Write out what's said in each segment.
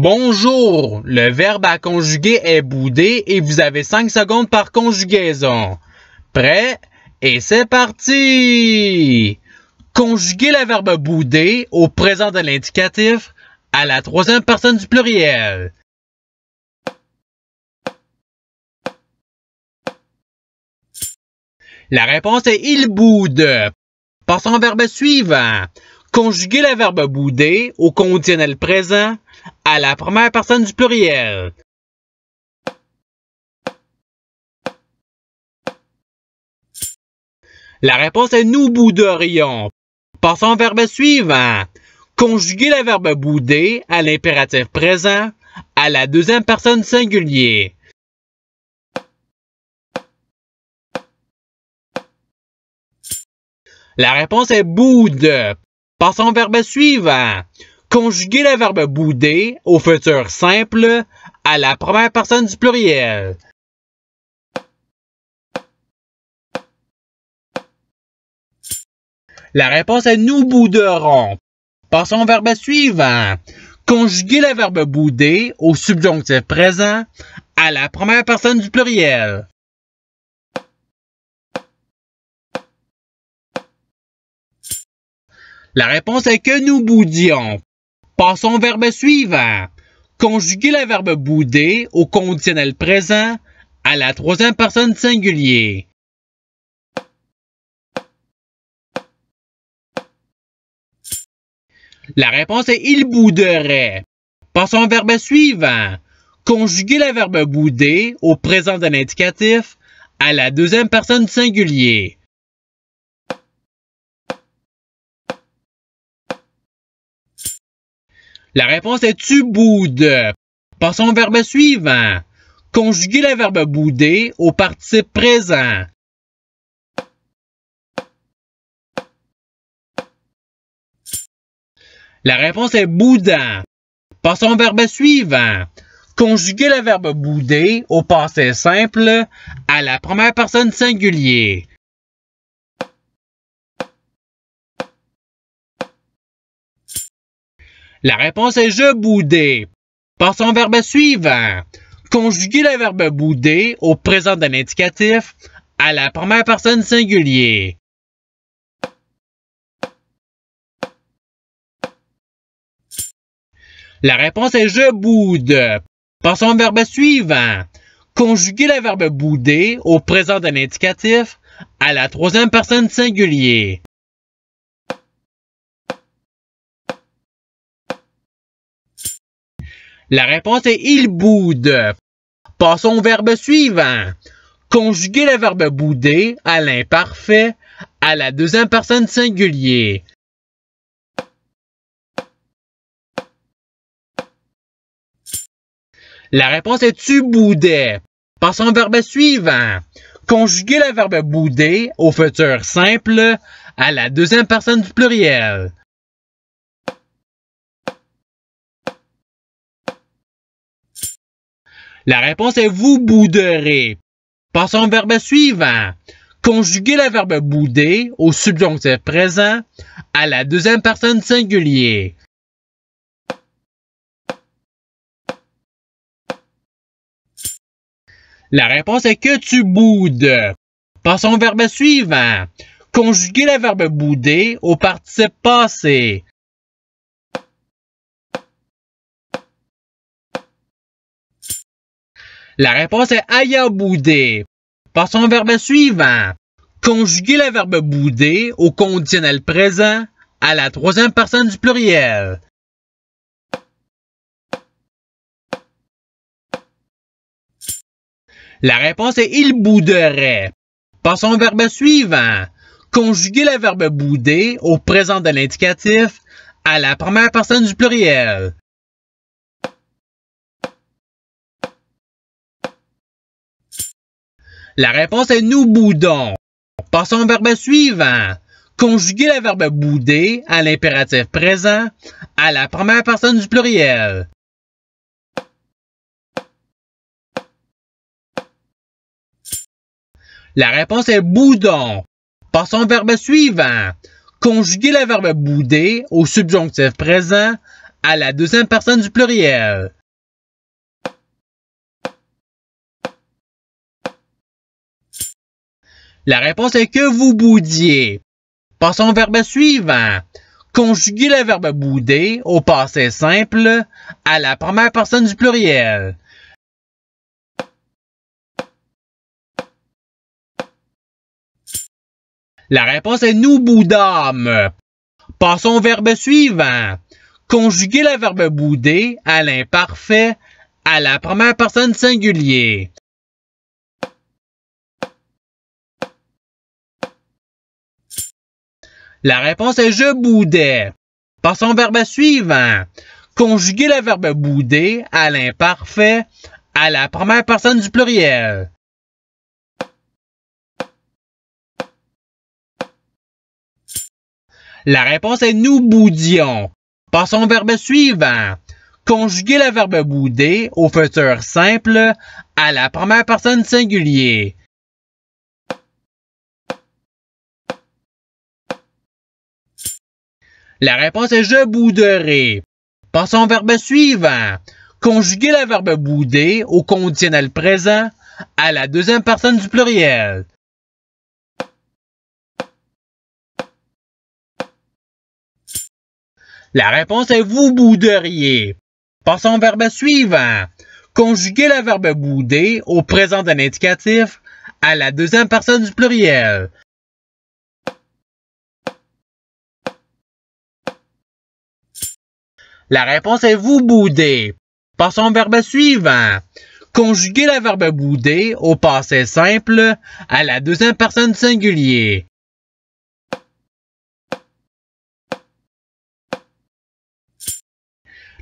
Bonjour, le verbe à conjuguer est boudé et vous avez 5 secondes par conjugaison. Prêt? Et c'est parti! Conjuguez le verbe bouder au présent de l'indicatif à la troisième personne du pluriel. La réponse est il boude. Passons au verbe suivant. Conjuguez le verbe bouder au conditionnel présent à la première personne du pluriel. La réponse est nous bouderions. Passons au verbe suivant. Conjuguer le verbe bouder à l'impératif présent à la deuxième personne singulier. La réponse est boude. Passons au verbe suivant. Conjuguer le verbe bouder au futur simple à la première personne du pluriel. La réponse est nous bouderons. Passons au verbe suivant. Conjuguer le verbe bouder au subjonctif présent à la première personne du pluriel. La réponse est que nous boudions. Passons au verbe suivant. Conjuguer le verbe bouder au conditionnel présent à la troisième personne singulier. La réponse est il bouderait. Passons au verbe suivant. Conjuguer le verbe bouder au présent d'un indicatif à la deuxième personne singulier. La réponse est tu boudes. Passons au verbe suivant. Conjuguer le verbe bouder au participe présent. La réponse est boudant. Passons au verbe suivant. Conjuguer le verbe bouder au passé simple à la première personne singulier. La réponse est je boudais. Passons au verbe suivant. Conjuguer le verbe bouder au présent d'un indicatif à la première personne singulier. La réponse est je boude. Passons au verbe suivant. Conjuguer le verbe bouder au présent d'un indicatif à la troisième personne singulier. La réponse est il boude. Passons au verbe suivant. Conjuguer le verbe bouder à l'imparfait, à la deuxième personne singulier. La réponse est tu boudais. Passons au verbe suivant. Conjuguer le verbe bouder au futur simple à la deuxième personne du pluriel. La réponse est vous bouderez. Passons au verbe suivant. Conjuguez le verbe bouder au subjonctif présent à la deuxième personne singulier. La réponse est que tu boudes. Passons au verbe suivant. Conjuguez le verbe bouder au participe passé. La réponse est aya boudé. Passons au verbe suivant. Conjuguez le verbe bouder au conditionnel présent à la troisième personne du pluriel. La réponse est il bouderait. Passons au verbe suivant. Conjuguez le verbe bouder au présent de l'indicatif à la première personne du pluriel. La réponse est nous boudons. Passons au verbe suivant. Conjuguez le verbe bouder à l'impératif présent à la première personne du pluriel. La réponse est boudons ». Passons au verbe suivant. Conjuguez le verbe bouder au subjonctif présent à la deuxième personne du pluriel. La réponse est que vous boudiez. Passons au verbe suivant. Conjuguez le verbe bouder au passé simple à la première personne du pluriel. La réponse est nous boudâmes. Passons au verbe suivant. Conjuguez le verbe bouder à l'imparfait à la première personne singulier. La réponse est je boudais. Passons au verbe suivant. Conjuguer le verbe bouder à l'imparfait, à la première personne du pluriel. La réponse est nous boudions. Passons au verbe suivant. Conjuguer le verbe bouder au futur simple à la première personne singulier. La réponse est je bouderai. Passons au verbe suivant. Conjuguez le verbe bouder au conditionnel présent à la deuxième personne du pluriel. La réponse est vous bouderiez. Passons au verbe suivant. Conjuguez le verbe bouder au présent d'un indicatif à la deuxième personne du pluriel. La réponse est vous bouder. Passons au verbe suivant. Conjuguez le verbe bouder au passé simple à la deuxième personne singulier.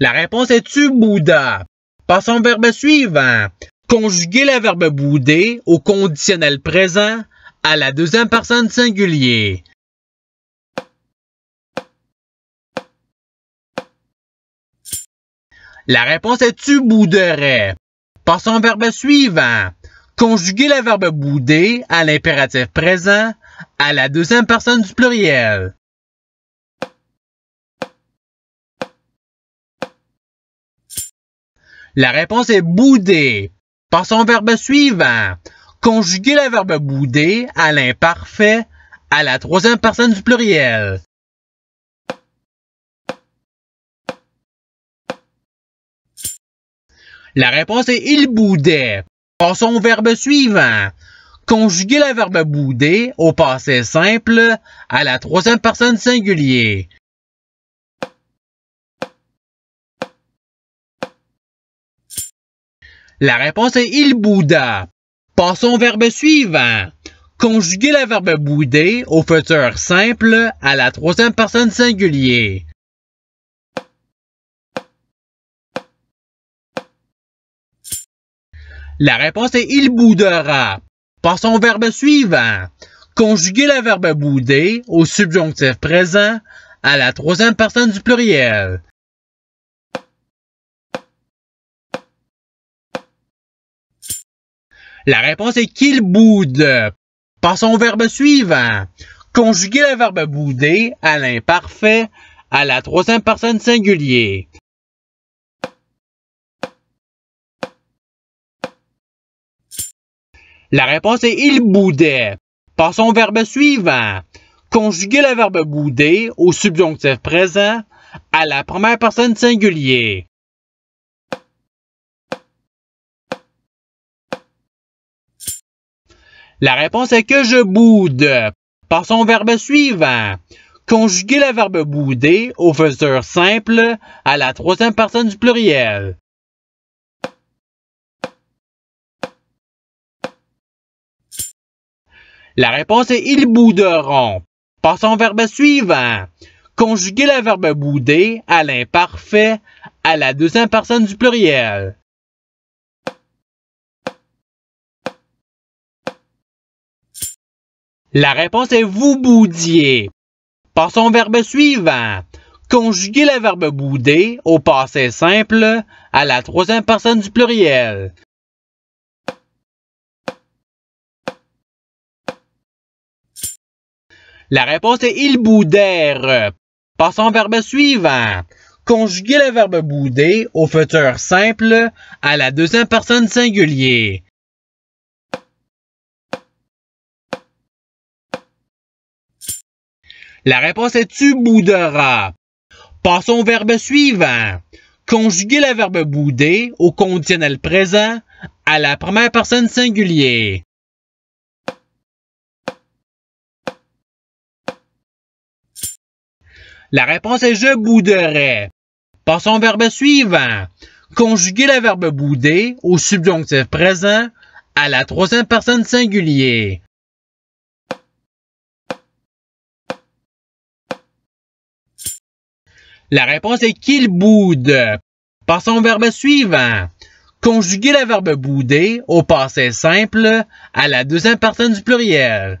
La réponse est tu Bouddha ». Passons au verbe suivant. Conjuguez le verbe bouder au conditionnel présent à la deuxième personne singulier. La réponse est-tu bouderais ». Passons au verbe suivant. Conjuguer le verbe bouder à l'impératif présent à la deuxième personne du pluriel. La réponse est bouder. Passons au verbe suivant. Conjuguer le verbe bouder à l'imparfait à la troisième personne du pluriel. La réponse est il boudait. Passons au verbe suivant. Conjuguer le verbe bouder au passé simple à la troisième personne singulier. La réponse est il bouda. Passons au verbe suivant. Conjuguer le verbe bouder au futur simple à la troisième personne singulier. La réponse est il boudera. Passons au verbe suivant. Conjuguer le verbe bouder au subjonctif présent à la troisième personne du pluriel. La réponse est qu'il boude. Passons au verbe suivant. Conjuguer le verbe bouder à l'imparfait à la troisième personne singulier. La réponse est il boudait. Passons au verbe suivant. Conjuguer le verbe bouder au subjonctif présent à la première personne singulier. La réponse est que je boude. Passons au verbe suivant. Conjuguer le verbe bouder au futur simple à la troisième personne du pluriel. La réponse est ils bouderont. Passons au verbe suivant. Conjuguez le verbe bouder à l'imparfait, à la deuxième personne du pluriel. La réponse est vous boudiez. Passons au verbe suivant. Conjuguez le verbe bouder au passé simple à la troisième personne du pluriel. La réponse est il boudère. Passons au verbe suivant. Conjuguer le verbe bouder au futur simple à la deuxième personne singulier. La réponse est tu bouderas. Passons au verbe suivant. Conjuguer le verbe bouder au conditionnel présent à la première personne singulier. La réponse est je bouderai. Passons au verbe suivant. Conjuguez le verbe bouder au subjonctif présent à la troisième personne singulier. La réponse est qu'il boude. Passons au verbe suivant. Conjuguez le verbe bouder au passé simple à la deuxième personne du pluriel.